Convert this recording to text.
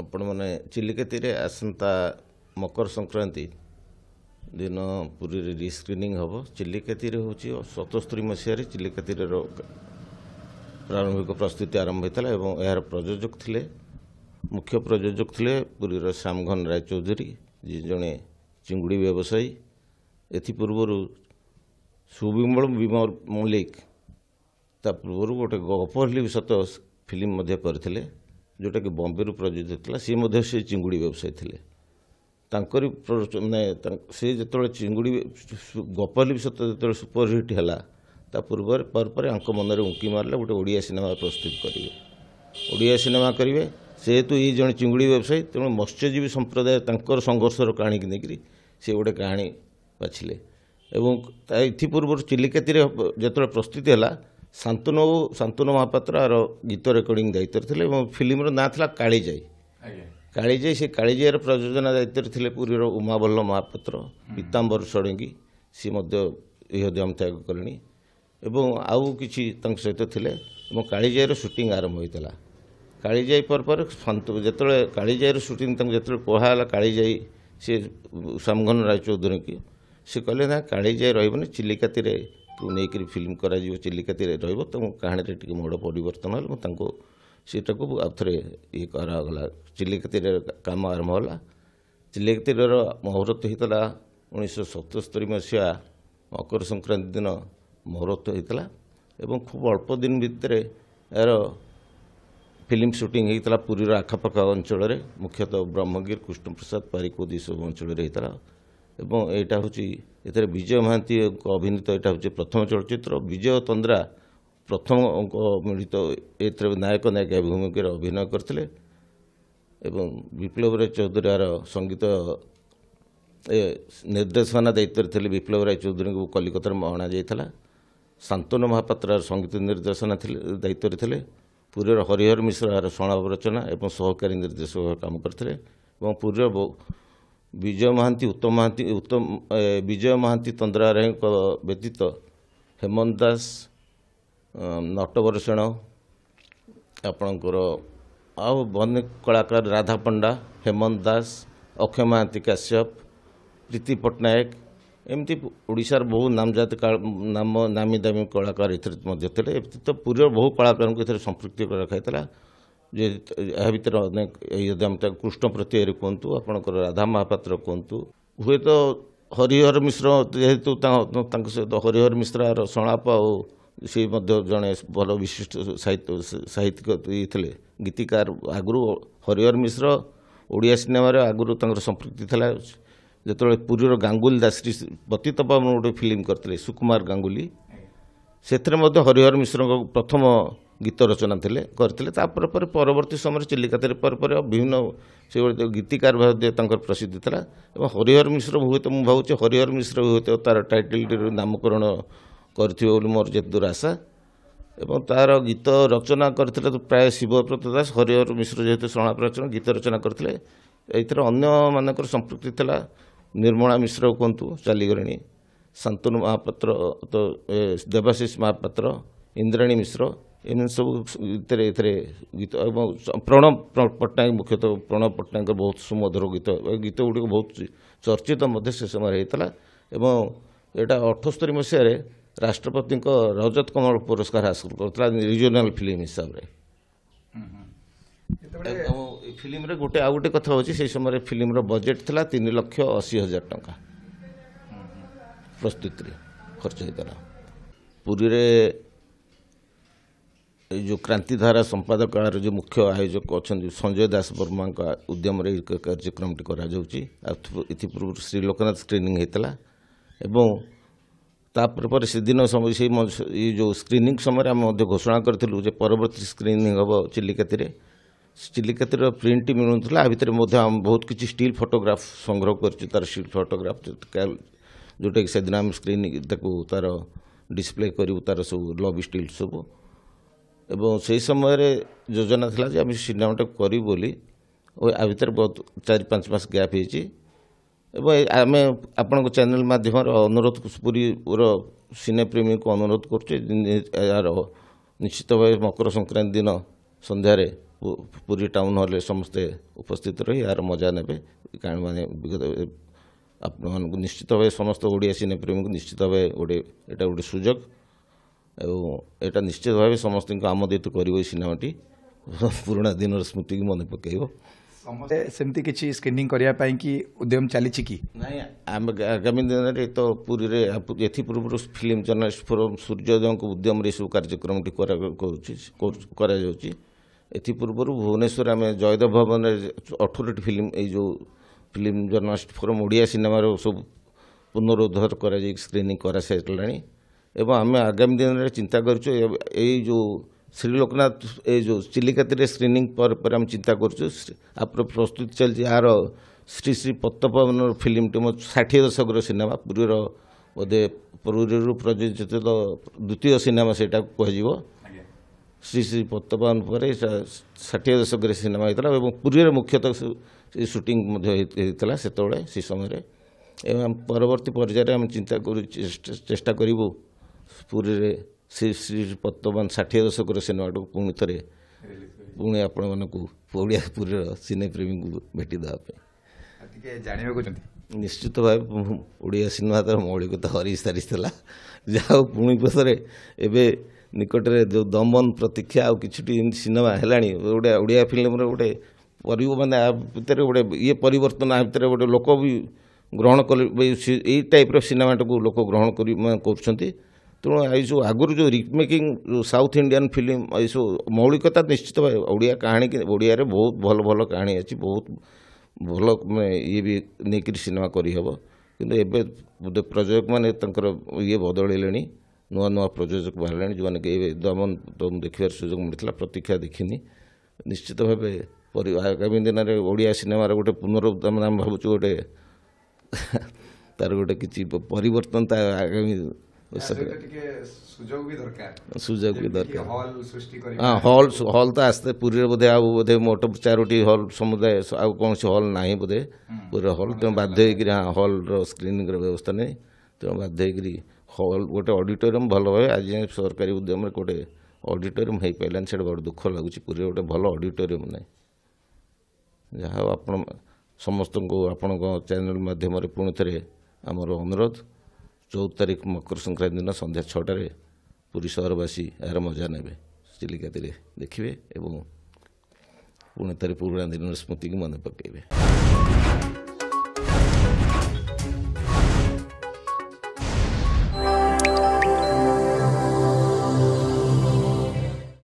ଆପଣମାନେ ଚିଲିକାତିରେ ଆସନ୍ତା ମକର ସଂକ୍ରାନ୍ତି ଦିନ ପୁରୀରେ ରିସ୍କ୍ରିନିଂ ହେବ ଚିଲିକାତିରେ ହେଉଛି ସତସ୍ତରୀ ମସିହାରେ ଚିଲିକେତିରେ ପ୍ରାରମ୍ଭିକ ପ୍ରସ୍ତୁତି ଆରମ୍ଭ ହୋଇଥିଲା ଏବଂ ଏହାର ପ୍ରଯୋଜକ ଥିଲେ ମୁଖ୍ୟ ପ୍ରଯୋଜକ ଥିଲେ ପୁରୀର ଶ୍ୟାମଘନ ରାୟ ଚୌଧୁରୀ ଯିଏ ଜଣେ ଚିଙ୍ଗୁଡ଼ି ବ୍ୟବସାୟୀ ଏଥିପୂର୍ବରୁ ସୁବିମଳ ବିମଳ ମଲ୍ଲିକ ତା ପୂର୍ବରୁ ଗୋଟେ ଗପ ସତ ଫିଲ୍ମ ମଧ୍ୟ କରିଥିଲେ ଯେଉଁଟାକି ବମ୍ବେରୁ ପ୍ରଯୋଜିତ ଥିଲା ସିଏ ମଧ୍ୟ ସେ ଚିଙ୍ଗୁଡ଼ି ବ୍ୟବସାୟୀ ଥିଲେ ତାଙ୍କରି ମାନେ ସେ ଯେତେବେଳେ ଚିଙ୍ଗୁଡ଼ି ବି ସତ ଯେତେବେଳେ ସୁପରହିଟ୍ ହେଲା ତା ପୂର୍ବରେ ପରେ ପରେ ଆଙ୍କ ମନରେ ଉଙ୍କି ମାରିଲେ ଗୋଟେ ଓଡ଼ିଆ ସିନେମା ପ୍ରସ୍ତୁତ କରିବେ ଓଡ଼ିଆ ସିନେମା କରିବେ ସେହେତୁ ଏଇ ଜଣେ ଚିଙ୍ଗୁଡ଼ି ବ୍ୟବସାୟୀ ତେଣୁ ମତ୍ସ୍ୟଜୀବୀ ସମ୍ପ୍ରଦାୟ ତାଙ୍କର ସଂଘର୍ଷର କାହାଣୀକି ନେଇକରି ସେ ଗୋଟେ କାହାଣୀ ବାଛିଲେ ଏବଂ ଏଥିପୂର୍ବରୁ ଚିଲିକାତିରେ ଯେତେବେଳେ ପ୍ରସ୍ତୁତି ହେଲା ଶାନ୍ତନୁ ଶାନ୍ତନୁ ମହାପାତ୍ର ଆର ଗୀତ ରେକର୍ଡିଂ ଦାୟିତ୍ୱରେ ଥିଲେ ଏବଂ ଫିଲ୍ମର ନାଁ ଥିଲା କାଳିଜାଇ କାଳିଜାଇ ସେ କାଳିଜାଇର ପ୍ରଯୋଜନା ଦାୟିତ୍ୱରେ ଥିଲେ ପୁରୀର ଉମାବଲ୍ଲ ମହାପାତ୍ର ପୀତାମ୍ବର ଷଡ଼ଙ୍ଗୀ ସେ ମଧ୍ୟ ଏହି ଅଧ୍ୟୟନ ତ୍ୟାଗ କଲେଣି ଏବଂ ଆଉ କିଛି ତାଙ୍କ ସହିତ ଥିଲେ ଏବଂ କାଳିଜାଇର ସୁଟିଂ ଆରମ୍ଭ ହୋଇଥିଲା କାଳିଜାଇ ପରେ ପରେ ଯେତେବେଳେ କାଳିଜାଇର ସୁଟିଂ ତାଙ୍କୁ ଯେତେବେଳେ କୁହାହେଲା କାଳିଜାଇ ସେ ରାୟ ଚୌଧୁରୀଙ୍କୁ ସେ କହିଲେ ନା କାଳିଜାଇ ରହିବନି ଚିଲିକାତିରେ ତାକୁ ନେଇକରି ଫିଲ୍ମ କରାଯିବ ଚିଲିକାତିରେ ରହିବ ତ କାହାଣୀରେ ଟିକିଏ ମୋଡ଼ ପରିବର୍ତ୍ତନ ହେଲେ ମୁଁ ତାଙ୍କୁ ସେଇଟାକୁ ଆଉ ଥରେ ଇଏ କରାଗଲା ଚିଲିକାତିରେ କାମ ଆରମ୍ଭ ହେଲା ଚିଲିକାତିରର ମହୁରତ ହୋଇଥିଲା ଉଣେଇଶହ ସତସ୍ତରୀ ମସିହା ମକର ସଂକ୍ରାନ୍ତି ଦିନ ମହରତ ହୋଇଥିଲା ଏବଂ ଖୁବ୍ ଅଳ୍ପ ଦିନ ଭିତରେ ଏହାର ଫିଲ୍ମ ସୁଟିଂ ହୋଇଥିଲା ପୁରୀର ଆଖପାଖ ଅଞ୍ଚଳରେ ମୁଖ୍ୟତଃ ବ୍ରହ୍ମଗିରି କୃଷ୍ଣପ୍ରସାଦ ପାରିକୁଦ ଏସବୁ ଅଞ୍ଚଳରେ ହୋଇଥିଲା ଏବଂ ଏଇଟା ହେଉଛି ଏଥିରେ ବିଜୟ ମହାନ୍ତିଙ୍କ ଅଭିନୀତ ଏଇଟା ହେଉଛି ପ୍ରଥମ ଚଳଚ୍ଚିତ୍ର ବିଜୟ ତନ୍ଦ୍ରା ପ୍ରଥମଙ୍କ ମିଳିତ ଏଥିରେ ନାୟକ ନାୟିକା ଭୂମିକାରେ ଅଭିନୟ କରିଥିଲେ ଏବଂ ବିପ୍ଲବ ରାୟ ଚୌଧୁରୀ ଏହାର ସଙ୍ଗୀତ ନିର୍ଦ୍ଦେଶନା ଦାୟିତ୍ୱରେ ଥିଲେ ବିପ୍ଲବ ରାୟ ଚୌଧୁରୀଙ୍କୁ କଲିକତାରେ ଅଣାଯାଇଥିଲା ଶାନ୍ତନୁ ମହାପାତ୍ର ସଙ୍ଗୀତ ନିର୍ଦ୍ଦେଶନା ଥିଲେ ଦାୟିତ୍ୱରେ ଥିଲେ ପୁରୀର ହରିହର ମିଶ୍ର ଏହାର ସ୍ୱଣବ ରଚନା ଏବଂ ସହକାରୀ ନିର୍ଦ୍ଦେଶକ କାମ କରିଥିଲେ ଏବଂ ପୁରୀର ବିଜୟ ମହାନ୍ତି ଉତ୍ତମ ମହାନ୍ତି ଉତ୍ତମ ବିଜୟ ମହାନ୍ତି ତନ୍ଦ୍ରାରାୟଙ୍କ ବ୍ୟତୀତ ହେମନ୍ତ ଦାସ ନଟବର ଆପଣଙ୍କର ଆଉ ଅନେକ କଳାକାର ରାଧା ପଣ୍ଡା ହେମନ୍ତ ଦାସ ଅକ୍ଷୟ ମହାନ୍ତି କାଶ୍ୟପ ପ୍ରୀତି ପଟ୍ଟନାୟକ ଏମିତି ଓଡ଼ିଶାର ବହୁ ନାମଜାତ ନାମ ନାମୀ ଦାମୀ କଳାକାର ଏଥିରେ ମଧ୍ୟ ଥିଲେ ଏମିତି ତ ପୁରୀର ବହୁ କଳାକାରଙ୍କୁ ଏଥିରେ ସମ୍ପୃକ୍ତି ରଖାଯାଇଥିଲା ଯେ ଏହା ଭିତରେ ଅନେକ ଯଦି ଆମେ ତାକୁ କୃଷ୍ଣ ପ୍ରତିହାରୀ କୁହନ୍ତୁ ଆପଣଙ୍କର ରାଧା ମହାପାତ୍ର କୁହନ୍ତୁ ହୁଏତ ହରିହର ମିଶ୍ର ଯେହେତୁ ତାଙ୍କ ସହିତ ହରିହର ମିଶ୍ରର ସଣାପ ଆଉ ସେ ମଧ୍ୟ ଜଣେ ଭଲ ବିଶିଷ୍ଟ ସାହିତ୍ୟିକ ଥିଲେ ଗୀତିକାର ଆଗରୁ ହରିହର ମିଶ୍ର ଓଡ଼ିଆ ସିନେମାରେ ଆଗରୁ ତାଙ୍କର ସମ୍ପୃକ୍ତି ଥିଲା ଯେତେବେଳେ ପୁରୀର ଗାଙ୍ଗୁଲି ଦାସରୀ ପତିତ ପାବନ ଗୋଟେ ଫିଲ୍ମ କରିଥିଲେ ସୁକୁମାର ଗାଙ୍ଗୁଲି ସେଥିରେ ମଧ୍ୟ ହରିହର ମିଶ୍ରଙ୍କ ପ୍ରଥମ ଗୀତ ରଚନା ଥିଲେ କରିଥିଲେ ତାପରେ ପରେ ପରବର୍ତ୍ତୀ ସମୟରେ ଚିଲିକାତରେ ପରେ ପରେ ବିଭିନ୍ନ ସେଭଳି ଗୀତିକାର ଭାବେ ତାଙ୍କର ପ୍ରସିଦ୍ଧି ଥିଲା ଏବଂ ହରିହର ମିଶ୍ର ହୁଏତ ମୁଁ ଭାବୁଛି ହରିହର ମିଶ୍ର ହୁଏତ ତା'ର ଟାଇଟେଲ୍ଟିର ନାମକରଣ କରିଥିବ ବୋଲି ମୋର ଯେତେଦୂର ଆଶା ଏବଂ ତାର ଗୀତ ରଚନା କରିଥିଲେ ପ୍ରାୟ ଶିବବ୍ରତ ଦାସ ହରିହର ମିଶ୍ର ଯେହେତୁ ଶ୍ରଣା ପ୍ରଚନ ଗୀତ ରଚନା କରିଥିଲେ ଏଇଥିରେ ଅନ୍ୟମାନଙ୍କର ସମ୍ପୃକ୍ତି ଥିଲା ନିର୍ମଳା ମିଶ୍ର କୁହନ୍ତୁ ଚାଲିଗରିଣୀ ଶାନ୍ତନୁ ମହାପାତ୍ର ତ ଦେବାଶିଷ ମହାପାତ୍ର ଇନ୍ଦ୍ରାଣୀ ମିଶ୍ର ଏମିତି ସବୁ ଗୀତରେ ଏଥିରେ ଗୀତ ଏବଂ ପ୍ରଣବ ପଟ୍ଟନାୟକ ମୁଖ୍ୟତଃ ପ୍ରଣବ ପଟ୍ଟନାୟକଙ୍କ ବହୁତ ସୁମଧୁର ଗୀତ ଗୀତ ଗୁଡ଼ିକ ବହୁତ ଚର୍ଚ୍ଚିତ ମଧ୍ୟ ସେ ସମୟରେ ହେଇଥିଲା ଏବଂ ଏଇଟା ଅଠସ୍ତରୀ ମସିହାରେ ରାଷ୍ଟ୍ରପତିଙ୍କ ରଜତ କମଳ ପୁରସ୍କାର ହାସଲ କରିଥିଲା ରିଜିଓନାଲ ଫିଲ୍ମ ହିସାବରେ ଏ ଫିଲ୍ମରେ ଗୋଟେ ଆଉ ଗୋଟେ କଥା ହେଉଛି ସେହି ସମୟରେ ଫିଲ୍ମର ବଜେଟ୍ ଥିଲା ତିନି ଲକ୍ଷ ଅଶୀ ହଜାର ଟଙ୍କା ପ୍ରସ୍ତୁତିରେ ଖର୍ଚ୍ଚ ହେଇଥିଲା ପୁରୀରେ ଏଇ ଯେଉଁ କ୍ରାନ୍ତିଧାରା ସମ୍ପାଦକଳାର ଯେଉଁ ମୁଖ୍ୟ ଆୟୋଜକ ଅଛନ୍ତି ସଞ୍ଜୟ ଦାସ ବର୍ମାଙ୍କ ଉଦ୍ୟମରେ ଏଇ କାର୍ଯ୍ୟକ୍ରମଟି କରାଯାଉଛି ଆଉ ଏଥିପୂର୍ବରୁ ଶ୍ରୀ ଲୋକନାଥ ସ୍କ୍ରିନିଂ ହେଇଥିଲା ଏବଂ ତାପରେ ପରେ ସେଦିନ ସମୟ ସେଇ ଏଇ ଯେଉଁ ସ୍କ୍ରିନିଂ ସମୟରେ ଆମେ ମଧ୍ୟ ଘୋଷଣା କରିଥିଲୁ ଯେ ପରବର୍ତ୍ତୀ ସ୍କ୍ରିନିଂ ହେବ ଚିଲିକାତିରେ ଚିଲିକାତିର ପ୍ରିଣ୍ଟ ମିଳୁନଥିଲା ଆ ଭିତରେ ମଧ୍ୟ ଆମେ ବହୁତ କିଛି ଷ୍ଟିଲ୍ ଫଟୋଗ୍ରାଫ ସଂଗ୍ରହ କରିଛୁ ତା'ର ଷ୍ଟିଲ୍ ଫଟୋଗ୍ରାଫ ଯେଉଁଟାକି ସେଦିନ ଆମେ ସ୍କ୍ରିନିଂ ତାକୁ ତା'ର ଡିସପ୍ଲେ କରିବୁ ତା'ର ସବୁ ଲବି ଷ୍ଟିଲ୍ ସବୁ ଏବଂ ସେହି ସମୟରେ ଯୋଜନା ଥିଲା ଯେ ଆମେ ସିନେମାଟା କରିବୁ ବୋଲି ଓ ଆ ଭିତରେ ବହୁତ ଚାରି ପାଞ୍ଚ ମାସ ଗ୍ୟାପ୍ ହେଇଛି ଏବଂ ଆମେ ଆପଣଙ୍କ ଚ୍ୟାନେଲ ମାଧ୍ୟମରେ ଅନୁରୋଧ ପୁରୀର ସିନେପ୍ରେମୀଙ୍କୁ ଅନୁରୋଧ କରୁଛୁ ଏହାର ନିଶ୍ଚିତ ଭାବେ ମକର ସଂକ୍ରାନ୍ତି ଦିନ ସନ୍ଧ୍ୟାରେ ପୁରୀ ଟାଉନ୍ ହଲ୍ରେ ସମସ୍ତେ ଉପସ୍ଥିତ ରହି ଏହାର ମଜା ନେବେ କାହିଁ ମାନେ ବିଗତ ଆପଣମାନଙ୍କୁ ନିଶ୍ଚିତ ଭାବେ ସମସ୍ତ ଓଡ଼ିଆ ସିନେପ୍ରେମୀଙ୍କୁ ନିଶ୍ଚିତ ଭାବେ ଗୋଟେ ଏଇଟା ଗୋଟେ ସୁଯୋଗ ଏବଂ ଏଇଟା ନିଶ୍ଚିତ ଭାବେ ସମସ୍ତଙ୍କୁ ଆମୋଦିତ କରିବ ଏଇ ସିନେମାଟି ପୁରୁଣା ଦିନର ସ୍ମୃତିକୁ ମନେ ପକାଇବ ସମସ୍ତେ ସେମିତି କିଛି ସ୍କ୍ରିନିଂ କରିବା ପାଇଁ କି ଉଦ୍ୟମ ଚାଲିଛି କି ନାହିଁ ଆମେ ଆଗାମୀ ଦିନରେ ତ ପୁରୀରେ ଏଥିପୂର୍ବରୁ ଫିଲ୍ମ ଜର୍ଣ୍ଣାଲିଷ୍ଟ ଫୋରମ ସୂର୍ଯ୍ୟୋଦୟଙ୍କ ଉଦ୍ୟମରେ ଏସବୁ କାର୍ଯ୍ୟକ୍ରମଟି କରାଯାଉଛି କରାଯାଉଛି ଏଥିପୂର୍ବରୁ ଭୁବନେଶ୍ୱର ଆମେ ଜୟଦେବ ଭବନରେ ଅଠରଟି ଫିଲ୍ମ ଏଇ ଯେଉଁ ଫିଲ୍ମ ଜର୍ଣ୍ଣାଲିଷ୍ଟ ଫୋରମ ଓଡ଼ିଆ ସିନେମାର ସବୁ ପୁନରୁଦ୍ଧାର କରାଯାଇ ସ୍କ୍ରିନିଂ କରାସାରିଲାଣି ଏବଂ ଆମେ ଆଗାମୀ ଦିନରେ ଚିନ୍ତା କରୁଛୁ ଏଇ ଯେଉଁ ଶ୍ରୀଲୋକନାଥ ଏ ଯେଉଁ ଚିଲିକାତିରେ ସ୍କ୍ରିନିଂ ପରେ ପରେ ଆମେ ଚିନ୍ତା କରୁଛୁ ଆପଣ ପ୍ରସ୍ତୁତି ଚାଲିଛି ଏହାର ଶ୍ରୀ ଶ୍ରୀ ପତ୍ତପବନର ଫିଲ୍ମଟି ମୋ ଷାଠିଏ ଦଶକର ସିନେମା ପୁରୀର ବୋଧେ ପୁରୀରୁ ପ୍ରଯୋଜିତ ଦ୍ୱିତୀୟ ସିନେମା ସେଇଟା କୁହାଯିବ ଶ୍ରୀ ଶ୍ରୀ ପତ୍ତପବନ ପରେ ଷାଠିଏ ଦଶକରେ ସିନେମା ହୋଇଥିଲା ଏବଂ ପୁରୀରେ ମୁଖ୍ୟତଃ ସୁଟିଂ ମଧ୍ୟ ହୋଇଥିଲା ସେତେବେଳେ ସେ ସମୟରେ ଏବଂ ପରବର୍ତ୍ତୀ ପର୍ଯ୍ୟାୟରେ ଆମେ ଚିନ୍ତା କରୁ ଚେଷ୍ଟା କରିବୁ ପୁରୀରେ ଶ୍ରୀ ଶ୍ରୀ ବର୍ତ୍ତମାନ ଷାଠିଏ ଦଶକର ସିନେମାଟାକୁ ପୁଣି ଥରେ ପୁଣି ଆପଣମାନଙ୍କୁ ଓଡ଼ିଆ ପୁରୀର ସିନେ ପ୍ରେମୀଙ୍କୁ ଭେଟି ଦେବା ପାଇଁ ଜାଣିବାକୁ ନିଶ୍ଚିତ ଭାବେ ଓଡ଼ିଆ ସିନେମା ତାର ମୌଳିକତା ହରି ସାରିଥିଲା ଯାହା ହଉ ପୁଣି ପଛରେ ଏବେ ନିକଟରେ ଯେଉଁ ଦମନ ପ୍ରତୀକ୍ଷା ଆଉ କିଛିଟି ଏମିତି ସିନେମା ହେଲାଣି ଗୋଟେ ଓଡ଼ିଆ ଫିଲ୍ମର ଗୋଟେ ପରି ମାନେ ଆ ଭିତରେ ଗୋଟେ ଇଏ ପରିବର୍ତ୍ତନ ଆ ଭିତରେ ଗୋଟେ ଲୋକ ବି ଗ୍ରହଣ କଲେ ଏଇ ଟାଇପ୍ର ସିନେମାଟାକୁ ଲୋକ ଗ୍ରହଣ କରି କରୁଛନ୍ତି ତେଣୁ ଏଇସବୁ ଆଗରୁ ଯେଉଁ ରିମେକିଂ ସାଉଥ୍ ଇଣ୍ଡିଆନ୍ ଫିଲ୍ମ ଏଇସବୁ ମୌଳିକତା ନିଶ୍ଚିତ ଭାବେ ଓଡ଼ିଆ କାହାଣୀ ଓଡ଼ିଆରେ ବହୁତ ଭଲ ଭଲ କାହାଣୀ ଅଛି ବହୁତ ଭଲ ଇଏ ବି ନେଇକରି ସିନେମା କରିହେବ କିନ୍ତୁ ଏବେ ବୋଧେ ପ୍ରଯୋଜକମାନେ ତାଙ୍କର ଇଏ ବଦଳିଲେଣି ନୂଆ ନୂଆ ପ୍ରଯୋଜକ ବାହାରିଲେଣି ଯେଉଁମାନେ କି ଏବେ ଦମନ ତମ ଦେଖିବାର ସୁଯୋଗ ମିଳିଥିଲା ପ୍ରତୀକ୍ଷା ଦେଖିନି ନିଶ୍ଚିତ ଭାବେ ଆଗାମୀ ଦିନରେ ଓଡ଼ିଆ ସିନେମାର ଗୋଟେ ପୁନରୁଦ୍ଧାମ ଆମେ ଭାବୁଛୁ ଗୋଟେ ତା'ର ଗୋଟେ କିଛି ପରିବର୍ତ୍ତନ ତା ଆଗାମୀ ସୁଯୋଗ ବି ଦରକାର ହଁ ହଲ୍ ହଲ୍ ତ ଆସ୍ତେ ପୁରୀରେ ବୋଧେ ଆଉ ବୋଧେ ମୋଟ ଚାରୋଟି ହଲ୍ ସମୁଦାୟ ଆଉ କୌଣସି ହଲ୍ ନାହିଁ ବୋଧେ ପୁରୀର ହଲ୍ ତେଣୁ ବାଧ୍ୟ ହେଇକିରି ହଁ ହଲ୍ର ସ୍କ୍ରିନିଂର ବ୍ୟବସ୍ଥା ନାହିଁ ତେଣୁ ବାଧ୍ୟ ହେଇକିରି ହଲ୍ ଗୋଟେ ଅଡ଼ିଟୋରିୟମ୍ ଭଲ ଭାବେ ଆଜି ସରକାରୀ ଉଦ୍ୟମରେ ଗୋଟେ ଅଡ଼ିଟୋରିୟମ୍ ହେଇପାରିଲାନି ସେଇଟା ବଡ଼ ଦୁଃଖ ଲାଗୁଛି ପୁରୀରେ ଗୋଟେ ଭଲ ଅଡ଼ିଟୋରିୟମ୍ ନାହିଁ ଯାହା ହଉ ଆପଣ ସମସ୍ତଙ୍କୁ ଆପଣଙ୍କ ଚ୍ୟାନେଲ୍ ମାଧ୍ୟମରେ ପୁଣି ଥରେ ଆମର ଅନୁରୋଧ ଚଉଦ ତାରିଖ ମକର ସଂକ୍ରାନ୍ତି ଦିନ ସନ୍ଧ୍ୟା ଛଅଟାରେ ପୁରୀ ସହରବାସୀ ଏହାର ମଜା ନେବେ ଚିଲିକା ତୀରେ ଦେଖିବେ ଏବଂ ପୁଣି ଥରେ ପୁରୁଣା ଦିନର ସ୍ମୃତିକୁ ମନେ ପକାଇବେ